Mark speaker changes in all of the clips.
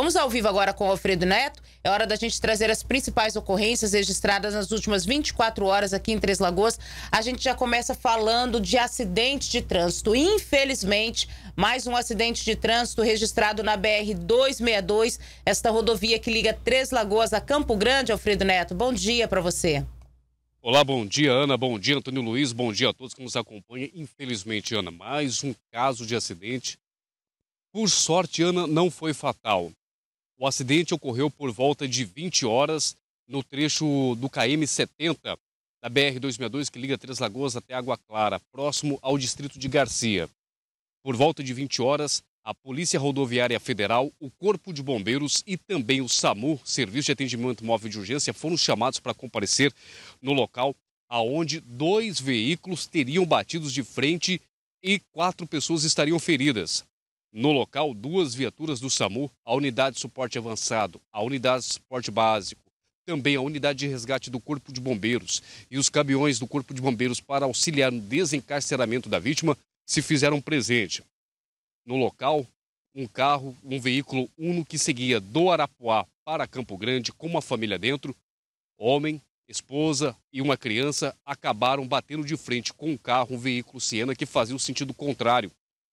Speaker 1: Vamos ao vivo agora com o Alfredo Neto. É hora da gente trazer as principais ocorrências registradas nas últimas 24 horas aqui em Três Lagoas. A gente já começa falando de acidente de trânsito. Infelizmente, mais um acidente de trânsito registrado na BR 262, esta rodovia que liga Três Lagoas a Campo Grande. Alfredo Neto, bom dia para você.
Speaker 2: Olá, bom dia, Ana. Bom dia, Antônio Luiz. Bom dia a todos que nos acompanham. Infelizmente, Ana, mais um caso de acidente. Por sorte, Ana, não foi fatal. O acidente ocorreu por volta de 20 horas no trecho do KM 70 da BR 262 que liga Três Lagoas até Água Clara, próximo ao distrito de Garcia. Por volta de 20 horas, a Polícia Rodoviária Federal, o Corpo de Bombeiros e também o SAMU, Serviço de Atendimento Móvel de Urgência, foram chamados para comparecer no local aonde dois veículos teriam batido de frente e quatro pessoas estariam feridas. No local, duas viaturas do SAMU, a unidade de suporte avançado, a unidade de suporte básico, também a unidade de resgate do Corpo de Bombeiros e os caminhões do Corpo de Bombeiros para auxiliar no desencarceramento da vítima se fizeram presente. No local, um carro, um veículo Uno que seguia do Arapuá para Campo Grande com uma família dentro, homem, esposa e uma criança acabaram batendo de frente com um carro, um veículo Siena que fazia o sentido contrário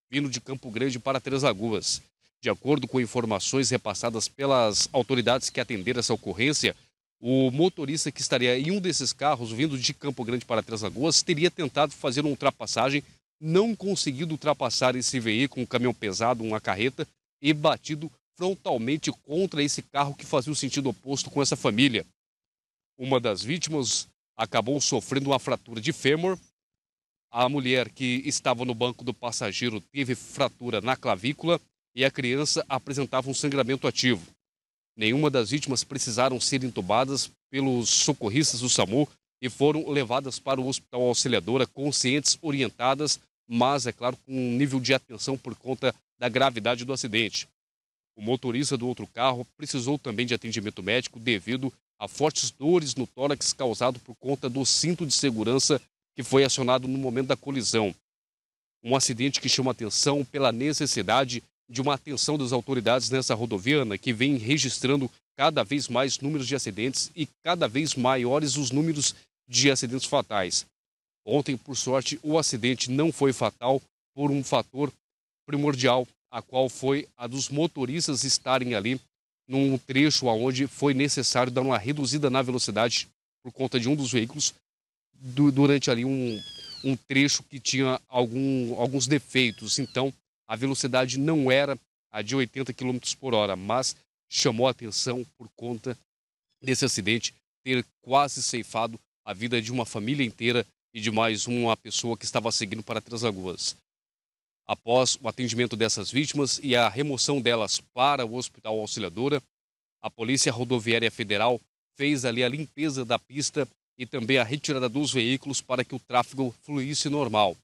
Speaker 2: vindo de Campo Grande para Três Lagoas. De acordo com informações repassadas pelas autoridades que atenderam essa ocorrência, o motorista que estaria em um desses carros vindo de Campo Grande para Três Lagoas teria tentado fazer uma ultrapassagem, não conseguindo ultrapassar esse veículo, um caminhão pesado, uma carreta, e batido frontalmente contra esse carro que fazia o sentido oposto com essa família. Uma das vítimas acabou sofrendo uma fratura de fêmur a mulher que estava no banco do passageiro teve fratura na clavícula e a criança apresentava um sangramento ativo. Nenhuma das vítimas precisaram ser entubadas pelos socorristas do SAMU e foram levadas para o hospital auxiliadora conscientes, orientadas, mas, é claro, com um nível de atenção por conta da gravidade do acidente. O motorista do outro carro precisou também de atendimento médico devido a fortes dores no tórax causado por conta do cinto de segurança que foi acionado no momento da colisão. Um acidente que chama atenção pela necessidade de uma atenção das autoridades nessa rodoviana, que vem registrando cada vez mais números de acidentes e cada vez maiores os números de acidentes fatais. Ontem, por sorte, o acidente não foi fatal por um fator primordial, a qual foi a dos motoristas estarem ali num trecho onde foi necessário dar uma reduzida na velocidade por conta de um dos veículos do, durante ali um, um trecho que tinha algum, alguns defeitos. Então, a velocidade não era a de 80 km por hora, mas chamou a atenção por conta desse acidente ter quase ceifado a vida de uma família inteira e de mais uma pessoa que estava seguindo para Três Lagoas. Após o atendimento dessas vítimas e a remoção delas para o Hospital Auxiliadora, a Polícia Rodoviária Federal fez ali a limpeza da pista e também a retirada dos veículos para que o tráfego fluísse normal.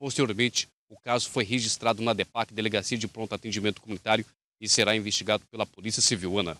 Speaker 2: Posteriormente, o caso foi registrado na DEPAC, Delegacia de Pronto Atendimento Comunitário, e será investigado pela Polícia Civil. Ana.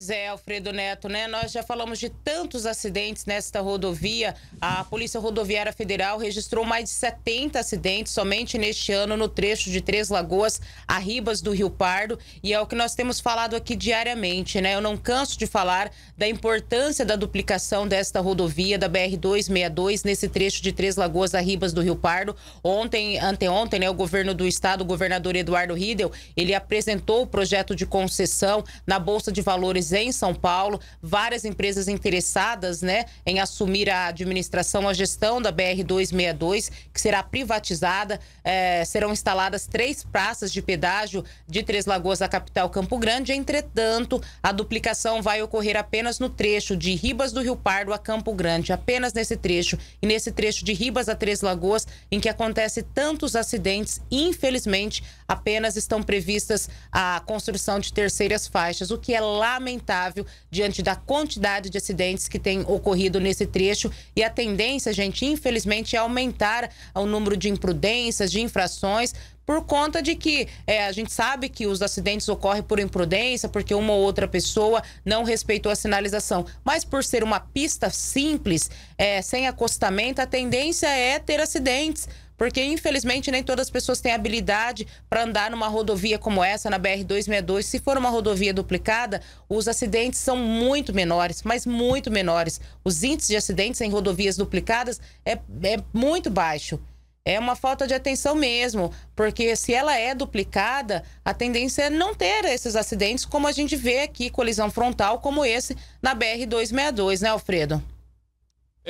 Speaker 1: Zé Alfredo Neto, né? Nós já falamos de tantos acidentes nesta rodovia. A Polícia Rodoviária Federal registrou mais de 70 acidentes somente neste ano no trecho de Três Lagoas a Ribas do Rio Pardo, e é o que nós temos falado aqui diariamente, né? Eu não canso de falar da importância da duplicação desta rodovia da BR 262 nesse trecho de Três Lagoas a Ribas do Rio Pardo. Ontem, anteontem, né, o governo do estado, o governador Eduardo Riedel, ele apresentou o projeto de concessão na Bolsa de Valores Imóveis em São Paulo, várias empresas interessadas né, em assumir a administração, a gestão da BR-262, que será privatizada. É, serão instaladas três praças de pedágio de Três Lagoas da capital Campo Grande. Entretanto, a duplicação vai ocorrer apenas no trecho de Ribas do Rio Pardo a Campo Grande, apenas nesse trecho. E nesse trecho de Ribas a Três Lagoas, em que acontece tantos acidentes, infelizmente, apenas estão previstas a construção de terceiras faixas, o que é lamentável lamentável diante da quantidade de acidentes que tem ocorrido nesse trecho. E a tendência, gente, infelizmente, é aumentar o número de imprudências, de infrações, por conta de que é, a gente sabe que os acidentes ocorrem por imprudência, porque uma ou outra pessoa não respeitou a sinalização. Mas por ser uma pista simples, é, sem acostamento, a tendência é ter acidentes porque infelizmente nem todas as pessoas têm habilidade para andar numa rodovia como essa, na BR-262. Se for uma rodovia duplicada, os acidentes são muito menores, mas muito menores. Os índices de acidentes em rodovias duplicadas é, é muito baixo. É uma falta de atenção mesmo, porque se ela é duplicada, a tendência é não ter esses acidentes, como a gente vê aqui, colisão frontal como esse na BR-262, né, Alfredo?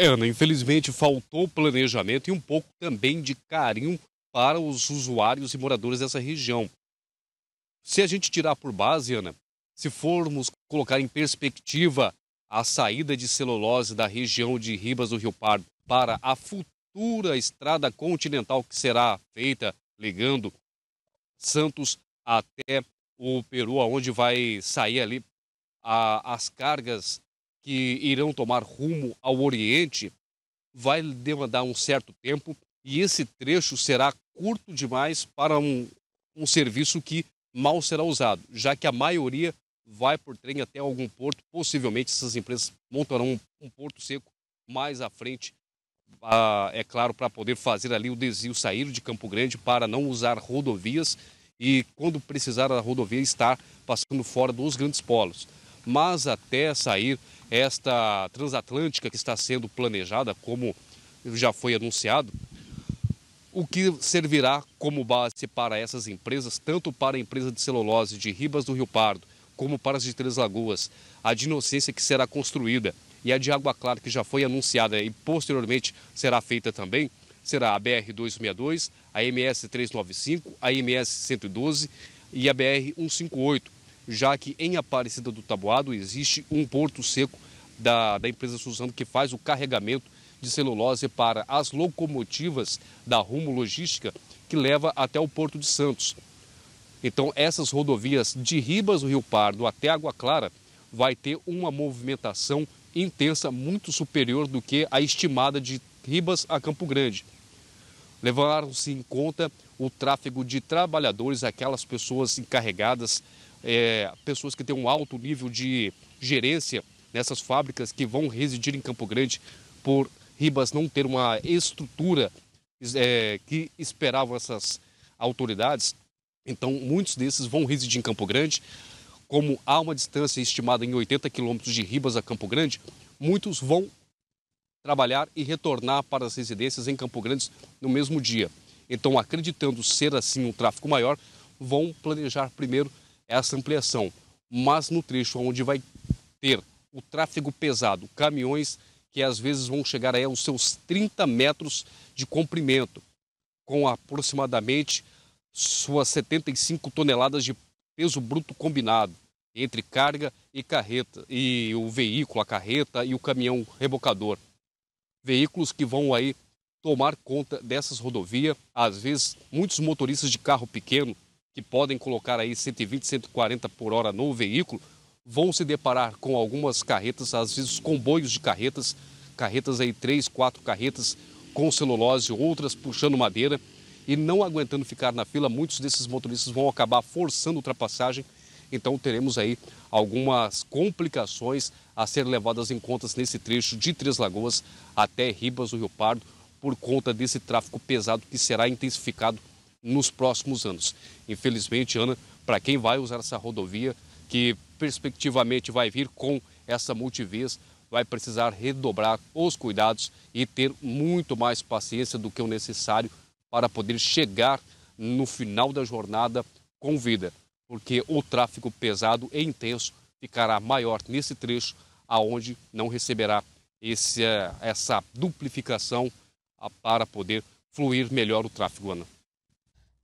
Speaker 2: É, Ana, infelizmente faltou planejamento e um pouco também de carinho para os usuários e moradores dessa região. Se a gente tirar por base, Ana, se formos colocar em perspectiva a saída de celulose da região de Ribas do Rio Pardo para a futura estrada continental que será feita ligando Santos até o Peru, aonde vai sair ali a, as cargas que irão tomar rumo ao Oriente vai demandar um certo tempo e esse trecho será curto demais para um, um serviço que mal será usado, já que a maioria vai por trem até algum porto. Possivelmente essas empresas montarão um, um porto seco mais à frente, é claro, para poder fazer ali o desvio, sair de Campo Grande para não usar rodovias e, quando precisar da rodovia, estar passando fora dos grandes polos. Mas até sair esta transatlântica que está sendo planejada, como já foi anunciado, o que servirá como base para essas empresas, tanto para a empresa de celulose de Ribas do Rio Pardo, como para as de Três Lagoas, a de Inocência que será construída e a de Água Clara que já foi anunciada e posteriormente será feita também, será a BR 262, a MS 395, a MS 112 e a BR 158 já que em Aparecida do Taboado existe um porto seco da, da empresa Suzano que faz o carregamento de celulose para as locomotivas da Rumo Logística que leva até o Porto de Santos. Então, essas rodovias de Ribas do Rio Pardo até Água Clara vai ter uma movimentação intensa muito superior do que a estimada de Ribas a Campo Grande. Levaram-se em conta o tráfego de trabalhadores, aquelas pessoas encarregadas é, pessoas que têm um alto nível de gerência nessas fábricas que vão residir em Campo Grande por Ribas não ter uma estrutura é, que esperavam essas autoridades. Então, muitos desses vão residir em Campo Grande. Como há uma distância estimada em 80 quilômetros de Ribas a Campo Grande, muitos vão trabalhar e retornar para as residências em Campo Grande no mesmo dia. Então, acreditando ser assim um tráfico maior, vão planejar primeiro essa ampliação. Mas no trecho onde vai ter o tráfego pesado, caminhões que às vezes vão chegar aí aos seus 30 metros de comprimento, com aproximadamente suas 75 toneladas de peso bruto combinado entre carga e carreta e o veículo, a carreta e o caminhão rebocador. Veículos que vão aí tomar conta dessas rodovias, às vezes muitos motoristas de carro pequeno que podem colocar aí 120, 140 por hora no veículo, vão se deparar com algumas carretas, às vezes comboios de carretas, carretas aí, três, quatro carretas com celulose, outras puxando madeira e não aguentando ficar na fila, muitos desses motoristas vão acabar forçando ultrapassagem. Então teremos aí algumas complicações a ser levadas em contas nesse trecho de Três Lagoas até Ribas do Rio Pardo por conta desse tráfego pesado que será intensificado nos próximos anos. Infelizmente, Ana, para quem vai usar essa rodovia, que perspectivamente vai vir com essa multivias, vai precisar redobrar os cuidados e ter muito mais paciência do que o necessário para poder chegar no final da jornada com vida, porque o tráfego pesado e intenso ficará maior nesse trecho, aonde não receberá esse, essa duplificação para poder fluir melhor o tráfego, Ana.